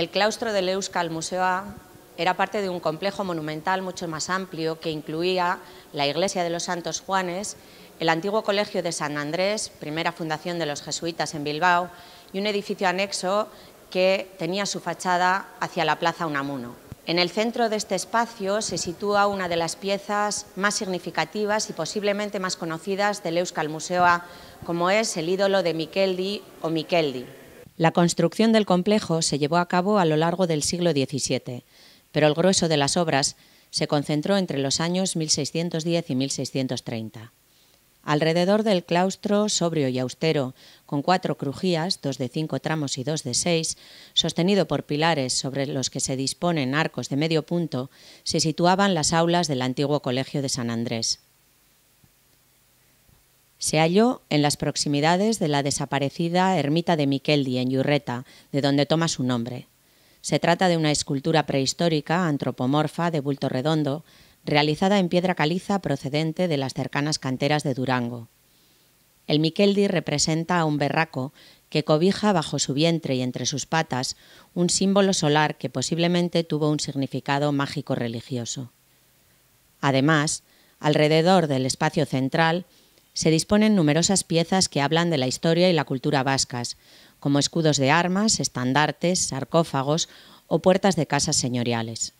El claustro del Euskal Museo era parte de un complejo monumental mucho más amplio que incluía la iglesia de los Santos Juanes, el antiguo colegio de San Andrés, primera fundación de los jesuitas en Bilbao, y un edificio anexo que tenía su fachada hacia la Plaza Unamuno. En el centro de este espacio se sitúa una de las piezas más significativas y posiblemente más conocidas del Euskal Museo, como es el ídolo de Mikeldi o Mikeldi. La construcción del complejo se llevó a cabo a lo largo del siglo XVII, pero el grueso de las obras se concentró entre los años 1610 y 1630. Alrededor del claustro, sobrio y austero, con cuatro crujías, dos de cinco tramos y dos de seis, sostenido por pilares sobre los que se disponen arcos de medio punto, se situaban las aulas del antiguo Colegio de San Andrés. Se halló en las proximidades de la desaparecida ermita de Miqueldi, en Yurreta, de donde toma su nombre. Se trata de una escultura prehistórica antropomorfa de bulto redondo, realizada en piedra caliza procedente de las cercanas canteras de Durango. El Miqueldi representa a un berraco que cobija bajo su vientre y entre sus patas un símbolo solar que posiblemente tuvo un significado mágico religioso. Además, alrededor del espacio central se disponen numerosas piezas que hablan de la historia y la cultura vascas, como escudos de armas, estandartes, sarcófagos o puertas de casas señoriales.